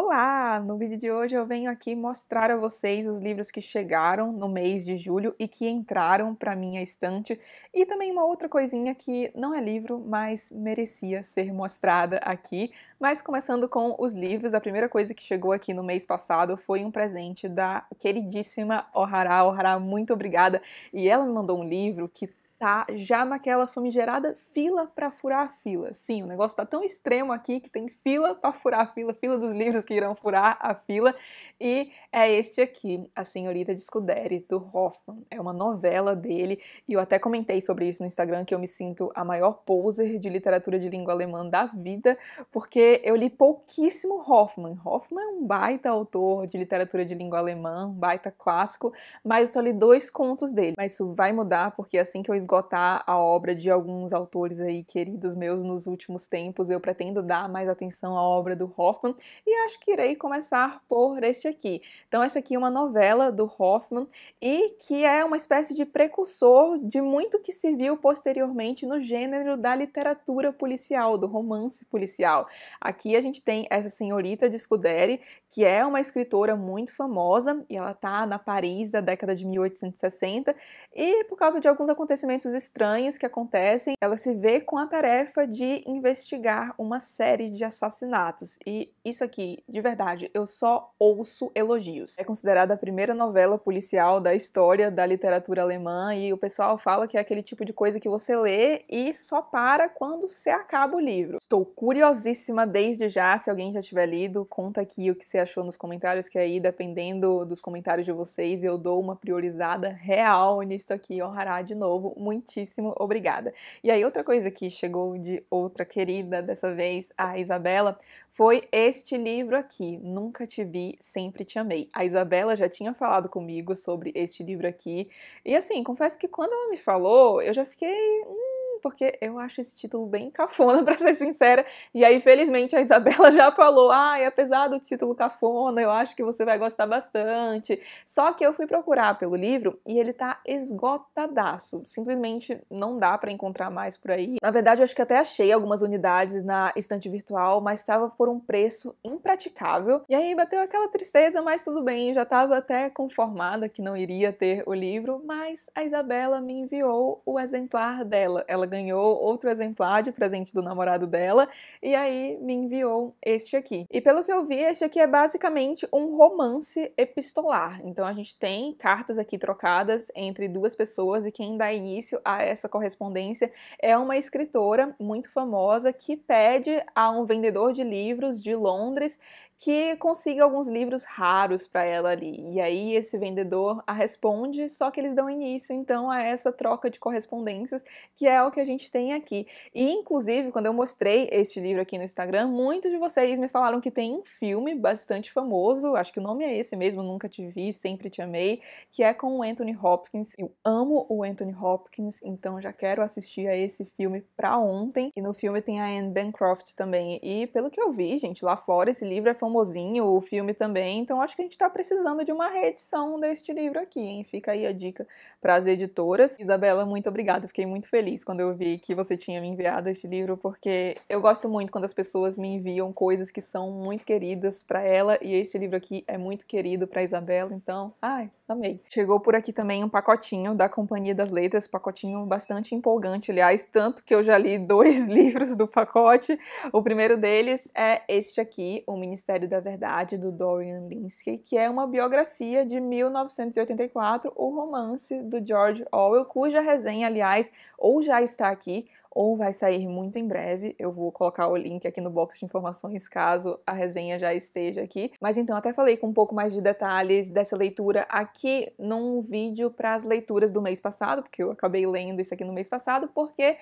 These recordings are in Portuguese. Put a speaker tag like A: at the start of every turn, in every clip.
A: Olá! No vídeo de hoje eu venho aqui mostrar a vocês os livros que chegaram no mês de julho e que entraram para minha estante e também uma outra coisinha que não é livro, mas merecia ser mostrada aqui. Mas começando com os livros, a primeira coisa que chegou aqui no mês passado foi um presente da queridíssima Ohara. Ohara, muito obrigada! E ela me mandou um livro que tá já naquela famigerada fila para furar a fila. Sim, o negócio tá tão extremo aqui que tem fila para furar a fila, fila dos livros que irão furar a fila, e é este aqui, A Senhorita de Scuderi, do Hoffman. É uma novela dele, e eu até comentei sobre isso no Instagram que eu me sinto a maior poser de literatura de língua alemã da vida, porque eu li pouquíssimo Hoffman. Hoffman é um baita autor de literatura de língua alemã, um baita clássico, mas eu só li dois contos dele. Mas isso vai mudar porque assim que eu esgotar a obra de alguns autores aí queridos meus nos últimos tempos. Eu pretendo dar mais atenção à obra do Hoffman e acho que irei começar por este aqui. Então, essa aqui é uma novela do Hoffman e que é uma espécie de precursor de muito que se viu posteriormente no gênero da literatura policial, do romance policial. Aqui a gente tem essa senhorita de Scuderi, que é uma escritora muito famosa e ela está na Paris da década de 1860 e por causa de alguns acontecimentos momentos estranhos que acontecem, ela se vê com a tarefa de investigar uma série de assassinatos. E isso aqui, de verdade, eu só ouço elogios. É considerada a primeira novela policial da história da literatura alemã e o pessoal fala que é aquele tipo de coisa que você lê e só para quando você acaba o livro. Estou curiosíssima desde já, se alguém já tiver lido, conta aqui o que você achou nos comentários, que aí, dependendo dos comentários de vocês, eu dou uma priorizada real nisso aqui, honrará de novo muitíssimo obrigada. E aí, outra coisa que chegou de outra querida, dessa vez a Isabela, foi este livro aqui, Nunca Te Vi, Sempre Te Amei. A Isabela já tinha falado comigo sobre este livro aqui, e assim, confesso que quando ela me falou, eu já fiquei. Hum, porque eu acho esse título bem cafona, para ser sincera. E aí, felizmente, a Isabela já falou: ai, ah, apesar do título cafona, eu acho que você vai gostar bastante. Só que eu fui procurar pelo livro e ele tá esgotadaço. Simplesmente não dá para encontrar mais por aí. Na verdade, eu acho que até achei algumas unidades na estante virtual, mas estava por um preço impraticável. E aí bateu aquela tristeza, mas tudo bem, já estava até conformada que não iria ter o livro, mas a Isabela me enviou o exemplar dela. Ela ganhou outro exemplar de presente do namorado dela e aí me enviou este aqui. E pelo que eu vi, este aqui é basicamente um romance epistolar. Então a gente tem cartas aqui trocadas entre duas pessoas e quem dá início a essa correspondência é uma escritora muito famosa que pede a um vendedor de livros de Londres que consiga alguns livros raros para ela ali. E aí esse vendedor a responde, só que eles dão início então a essa troca de correspondências, que é o que a gente tem aqui. E inclusive, quando eu mostrei este livro aqui no Instagram, muitos de vocês me falaram que tem um filme bastante famoso, acho que o nome é esse mesmo, Nunca Te Vi, Sempre Te Amei, que é com o Anthony Hopkins. Eu amo o Anthony Hopkins, então já quero assistir a esse filme para ontem. E no filme tem a Anne Bancroft também. E pelo que eu vi, gente, lá fora esse livro é famosinho o filme também, então acho que a gente está precisando de uma reedição deste livro aqui, hein? Fica aí a dica para as editoras. Isabela, muito obrigada, fiquei muito feliz quando eu vi que você tinha me enviado este livro, porque eu gosto muito quando as pessoas me enviam coisas que são muito queridas para ela, e este livro aqui é muito querido para Isabela, então, ai, amei. Chegou por aqui também um pacotinho da Companhia das Letras, pacotinho bastante empolgante, aliás, tanto que eu já li dois livros do pacote. O primeiro deles é este aqui, O Ministério Mistério da Verdade, do Dorian Linsky, que é uma biografia de 1984, o romance do George Orwell, cuja resenha, aliás, ou já está aqui, ou vai sair muito em breve. Eu vou colocar o link aqui no box de informações caso a resenha já esteja aqui. Mas então, até falei com um pouco mais de detalhes dessa leitura aqui num vídeo para as leituras do mês passado, porque eu acabei lendo isso aqui no mês passado, porque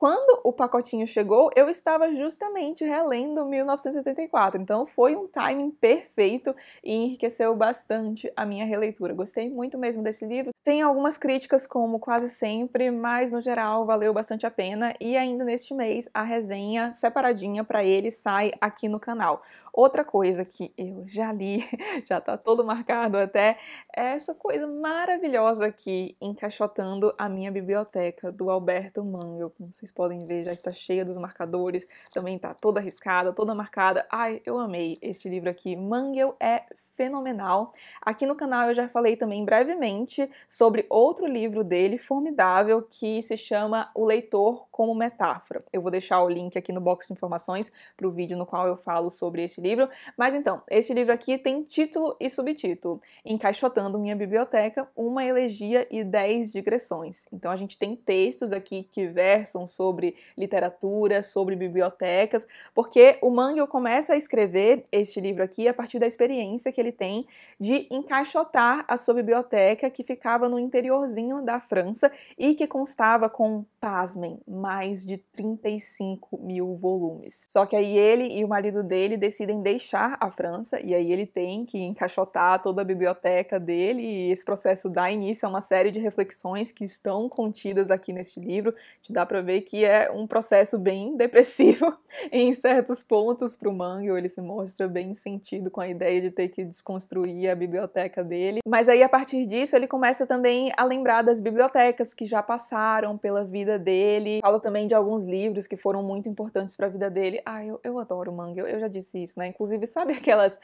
A: quando o pacotinho chegou, eu estava justamente relendo 1984. então foi um timing perfeito e enriqueceu bastante a minha releitura. Gostei muito mesmo desse livro. Tem algumas críticas, como quase sempre, mas no geral valeu bastante a pena. E ainda neste mês, a resenha separadinha para ele sai aqui no canal. Outra coisa que eu já li, já tá todo marcado até, é essa coisa maravilhosa aqui, encaixotando a minha biblioteca, do Alberto Mangel. Como vocês podem ver, já está cheia dos marcadores, também tá toda arriscada, toda marcada. Ai, eu amei este livro aqui. Mangel é fenomenal. Aqui no canal eu já falei também brevemente sobre outro livro dele formidável que se chama O Leitor como Metáfora. Eu vou deixar o link aqui no box de informações para o vídeo no qual eu falo sobre este livro. Mas então, este livro aqui tem título e subtítulo: Encaixotando Minha Biblioteca, Uma Elegia e Dez Digressões. Então a gente tem textos aqui que versam sobre literatura, sobre bibliotecas, porque o Mangel começa a escrever este livro aqui a partir da experiência que ele ele tem de encaixotar a sua biblioteca que ficava no interiorzinho da França e que constava com, pasmem, mais de 35 mil volumes. Só que aí ele e o marido dele decidem deixar a França e aí ele tem que encaixotar toda a biblioteca dele e esse processo dá início a uma série de reflexões que estão contidas aqui neste livro. Te dá para ver que é um processo bem depressivo em certos pontos para o Mangel, ele se mostra bem sentido com a ideia de ter que desconstruir a biblioteca dele. Mas aí, a partir disso, ele começa também a lembrar das bibliotecas que já passaram pela vida dele. Fala também de alguns livros que foram muito importantes para a vida dele. Ah, eu, eu adoro manga, eu, eu já disse isso, né? Inclusive, sabe aquelas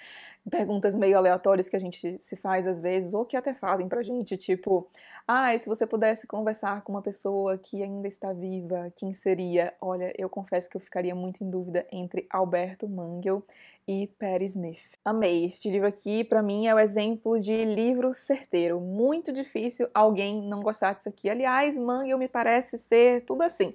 A: perguntas meio aleatórias que a gente se faz às vezes, ou que até fazem pra gente, tipo, ah, se você pudesse conversar com uma pessoa que ainda está viva, quem seria? Olha, eu confesso que eu ficaria muito em dúvida entre Alberto Mangel e Perry Smith. Amei este livro aqui, para mim é o um exemplo de livro certeiro. Muito difícil alguém não gostar disso aqui. Aliás, Mangle me parece ser tudo assim.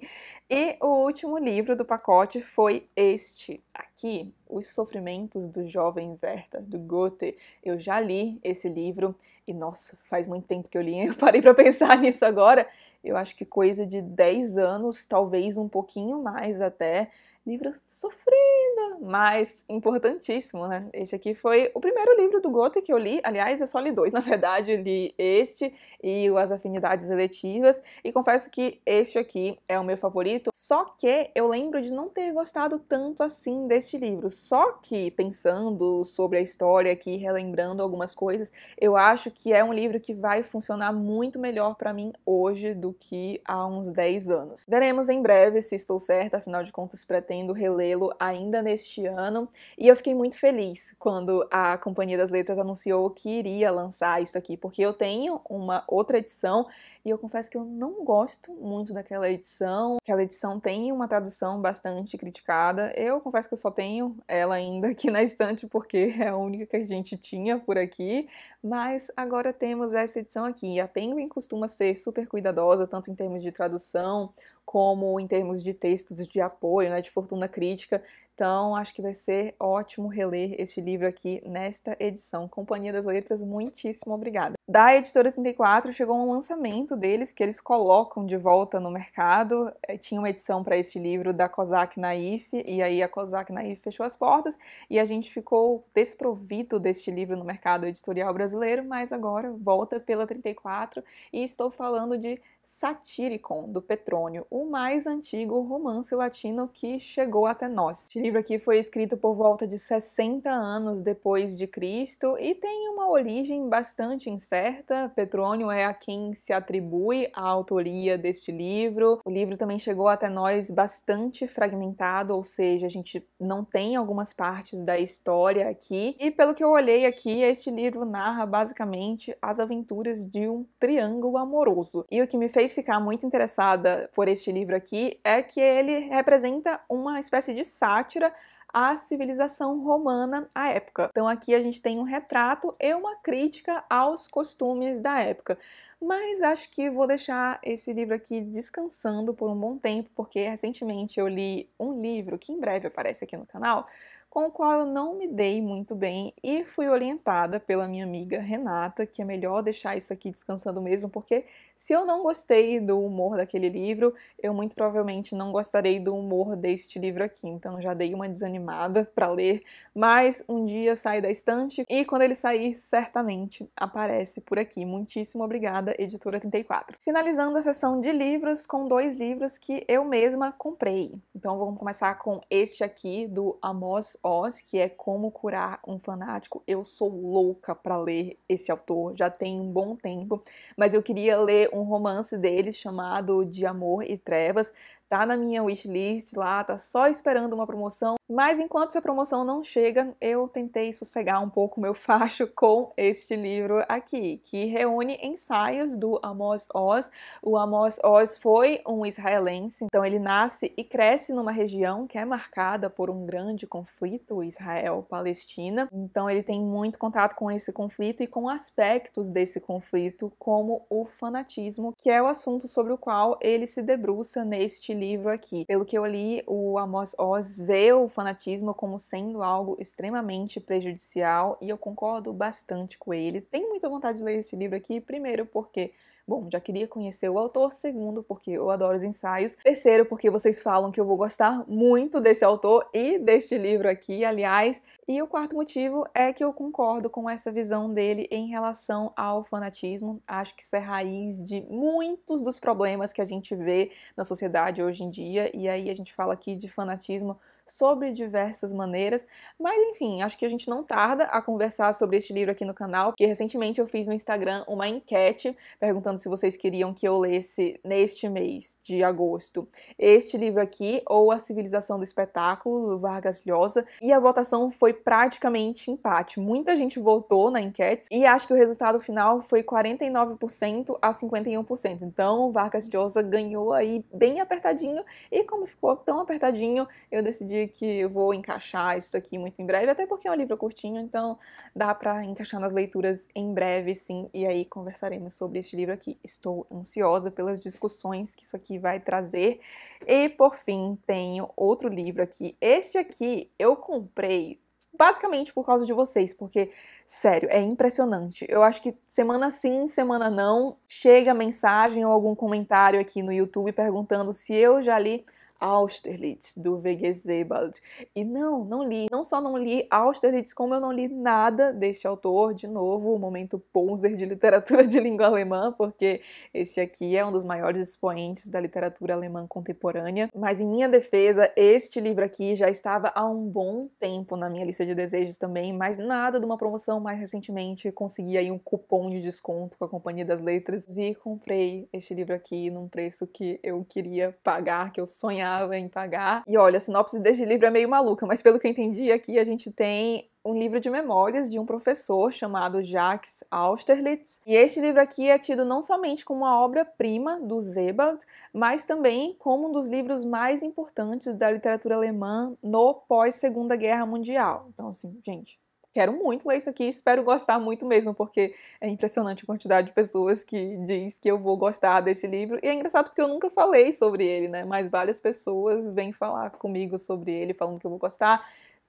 A: E o último livro do pacote foi este aqui, Os Sofrimentos do Jovem Verta do Goethe. Eu já li esse livro e nossa, faz muito tempo que eu li, eu parei para pensar nisso agora. Eu acho que coisa de 10 anos, talvez um pouquinho mais até livro sofrido, mas importantíssimo, né? Este aqui foi o primeiro livro do Goethe que eu li, aliás, eu só li dois, na verdade, eu li este e o As Afinidades Eletivas, e confesso que este aqui é o meu favorito, só que eu lembro de não ter gostado tanto assim deste livro, só que pensando sobre a história aqui, relembrando algumas coisas, eu acho que é um livro que vai funcionar muito melhor para mim hoje do que há uns 10 anos. Veremos em breve se estou certa, afinal de contas pretendo pretendo relê-lo ainda neste ano, e eu fiquei muito feliz quando a Companhia das Letras anunciou que iria lançar isso aqui, porque eu tenho uma outra edição e eu confesso que eu não gosto muito daquela edição. Aquela edição tem uma tradução bastante criticada. Eu confesso que eu só tenho ela ainda aqui na estante porque é a única que a gente tinha por aqui, mas agora temos essa edição aqui. A Penguin costuma ser super cuidadosa tanto em termos de tradução como em termos de textos de apoio, né, de fortuna crítica. Então, acho que vai ser ótimo reler este livro aqui nesta edição. Companhia das Letras, muitíssimo obrigada. Da editora 34 chegou um lançamento deles que eles colocam de volta no mercado. É, tinha uma edição para este livro da Cosac Naif, e aí a Cosac Naif fechou as portas e a gente ficou desprovido deste livro no mercado editorial brasileiro, mas agora volta pela 34 e estou falando de Satiricon do Petrônio, o mais antigo romance latino que chegou até nós. Este livro aqui foi escrito por volta de 60 anos depois de Cristo e tem uma origem bastante incerta. Petrônio é a quem se atribui a autoria deste livro. O livro também chegou até nós bastante fragmentado, ou seja, a gente não tem algumas partes da história aqui. E pelo que eu olhei aqui, este livro narra basicamente as aventuras de um triângulo amoroso. E o que me fez ficar muito interessada por este livro aqui é que ele representa uma espécie de sátira à civilização romana à época. Então aqui a gente tem um retrato e uma crítica aos costumes da época. Mas acho que vou deixar esse livro aqui descansando por um bom tempo, porque recentemente eu li um livro que em breve aparece aqui no canal, com o qual eu não me dei muito bem e fui orientada pela minha amiga Renata que é melhor deixar isso aqui descansando mesmo, porque se eu não gostei do humor daquele livro, eu muito provavelmente não gostarei do humor deste livro aqui. Então já dei uma desanimada para ler, mas um dia sai da estante e quando ele sair, certamente aparece por aqui. Muitíssimo obrigada, editora 34. Finalizando a sessão de livros com dois livros que eu mesma comprei. Então vamos começar com este aqui do Amos Oz, que é Como curar um fanático. Eu sou louca para ler esse autor, já tem um bom tempo, mas eu queria ler um romance deles chamado De Amor e Trevas tá na minha wishlist lá, tá só esperando uma promoção. Mas enquanto essa promoção não chega, eu tentei sossegar um pouco meu facho com este livro aqui, que reúne ensaios do Amos Oz. O Amos Oz foi um israelense, então ele nasce e cresce numa região que é marcada por um grande conflito Israel-Palestina. Então ele tem muito contato com esse conflito e com aspectos desse conflito, como o fanatismo, que é o assunto sobre o qual ele se debruça neste livro livro aqui. Pelo que eu li, o Amos Oz vê o fanatismo como sendo algo extremamente prejudicial e eu concordo bastante com ele. Tenho muita vontade de ler esse livro aqui, primeiro porque Bom, já queria conhecer o autor. Segundo, porque eu adoro os ensaios. Terceiro, porque vocês falam que eu vou gostar muito desse autor e deste livro aqui. Aliás, e o quarto motivo é que eu concordo com essa visão dele em relação ao fanatismo. Acho que isso é raiz de muitos dos problemas que a gente vê na sociedade hoje em dia. E aí a gente fala aqui de fanatismo sobre diversas maneiras. Mas enfim, acho que a gente não tarda a conversar sobre este livro aqui no canal, que recentemente eu fiz no Instagram uma enquete perguntando se vocês queriam que eu lesse neste mês de agosto este livro aqui ou A Civilização do Espetáculo do Vargas Llosa, e a votação foi praticamente empate. Muita gente votou na enquete e acho que o resultado final foi 49% a 51%. Então, Vargas Llosa ganhou aí bem apertadinho e como ficou tão apertadinho, eu decidi que vou encaixar isso aqui muito em breve, até porque é um livro curtinho, então dá para encaixar nas leituras em breve, sim, e aí conversaremos sobre este livro aqui. Estou ansiosa pelas discussões que isso aqui vai trazer. E por fim, tenho outro livro aqui. Este aqui eu comprei basicamente por causa de vocês, porque, sério, é impressionante. Eu acho que semana sim, semana não, chega mensagem ou algum comentário aqui no YouTube perguntando se eu já li Austerlitz, do W.G. Sebald. E não, não li. Não só não li Austerlitz, como eu não li nada deste autor. De novo, o momento Ponzer de literatura de língua alemã, porque este aqui é um dos maiores expoentes da literatura alemã contemporânea. Mas em minha defesa, este livro aqui já estava há um bom tempo na minha lista de desejos também, mas nada de uma promoção mais recentemente. Consegui aí um cupom de desconto com a Companhia das Letras e comprei este livro aqui num preço que eu queria pagar, que eu sonhava demorava em pagar. E olha, a sinopse desse livro é meio maluca, mas pelo que eu entendi aqui, a gente tem um livro de memórias de um professor chamado Jacques Austerlitz. E este livro aqui é tido não somente como uma obra-prima do Zebald, mas também como um dos livros mais importantes da literatura alemã no pós-Segunda Guerra Mundial. Então, assim, gente, quero muito ler isso aqui, espero gostar muito mesmo, porque é impressionante a quantidade de pessoas que diz que eu vou gostar deste livro. E é engraçado porque eu nunca falei sobre ele, né? Mas várias pessoas vêm falar comigo sobre ele, falando que eu vou gostar.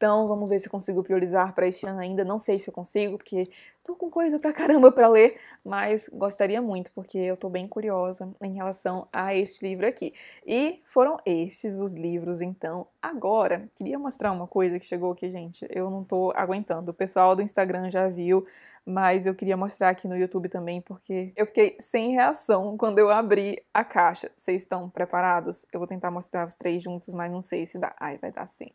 A: Então, vamos ver se eu consigo priorizar para este ano ainda. Não sei se eu consigo, porque tô com coisa pra caramba para ler, mas gostaria muito, porque eu tô bem curiosa em relação a este livro aqui. E foram estes os livros, então. Agora, queria mostrar uma coisa que chegou aqui, gente. Eu não tô aguentando. O pessoal do Instagram já viu, mas eu queria mostrar aqui no YouTube também, porque eu fiquei sem reação quando eu abri a caixa. Vocês estão preparados? Eu vou tentar mostrar os três juntos, mas não sei se dá. Ai, vai dar sim.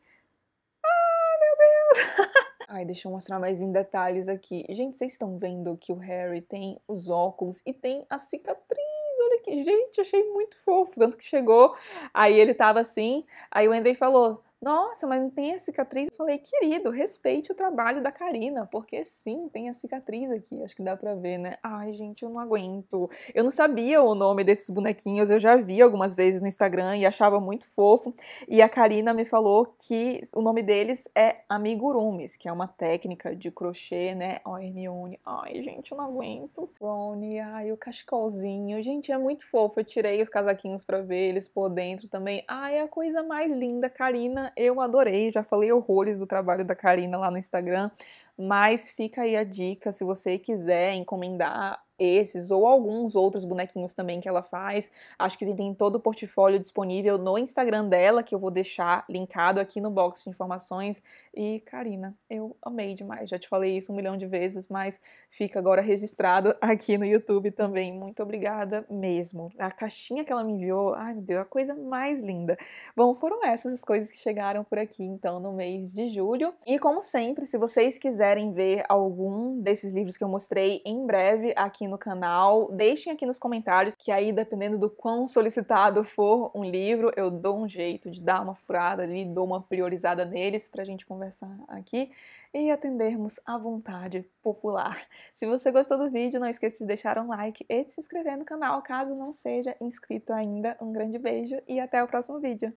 A: Ai, deixa eu mostrar mais em detalhes aqui. Gente, vocês estão vendo que o Harry tem os óculos e tem a cicatriz. Olha que, gente, achei muito fofo. Tanto que chegou, aí ele tava assim, aí o Andrei falou: nossa, mas não tem a cicatriz? Eu falei, querido, respeite o trabalho da Karina, porque sim, tem a cicatriz aqui. Acho que dá pra ver, né? Ai, gente, eu não aguento. Eu não sabia o nome desses bonequinhos, eu já vi algumas vezes no Instagram e achava muito fofo. E a Karina me falou que o nome deles é amigurumis, que é uma técnica de crochê, né? Ó, Hermione. Ai, gente, eu não aguento. Rony, ai, o cachecolzinho. Gente, é muito fofo. Eu tirei os casaquinhos pra ver eles por dentro também. Ai, é a coisa mais linda, Karina eu adorei, já falei horrores do trabalho da Karina lá no Instagram, mas fica aí a dica, se você quiser encomendar esses ou alguns outros bonequinhos também que ela faz, acho que tem todo o portfólio disponível no Instagram dela, que eu vou deixar linkado aqui no box de informações. E, Karina, eu amei demais, já te falei isso um milhão de vezes, mas fica agora registrado aqui no YouTube também. Muito obrigada mesmo. A caixinha que ela me enviou, ai meu Deus, a coisa mais linda. Bom, foram essas as coisas que chegaram por aqui, então, no mês de julho. E, como sempre, se vocês quiserem quiserem ver algum desses livros que eu mostrei em breve aqui no canal, deixem aqui nos comentários, que aí dependendo do quão solicitado for um livro, eu dou um jeito de dar uma furada ali, dou uma priorizada neles pra gente conversar aqui e atendermos à vontade popular. Se você gostou do vídeo, não esqueça de deixar um like e de se inscrever no canal caso não seja inscrito ainda. Um grande beijo e até o próximo vídeo!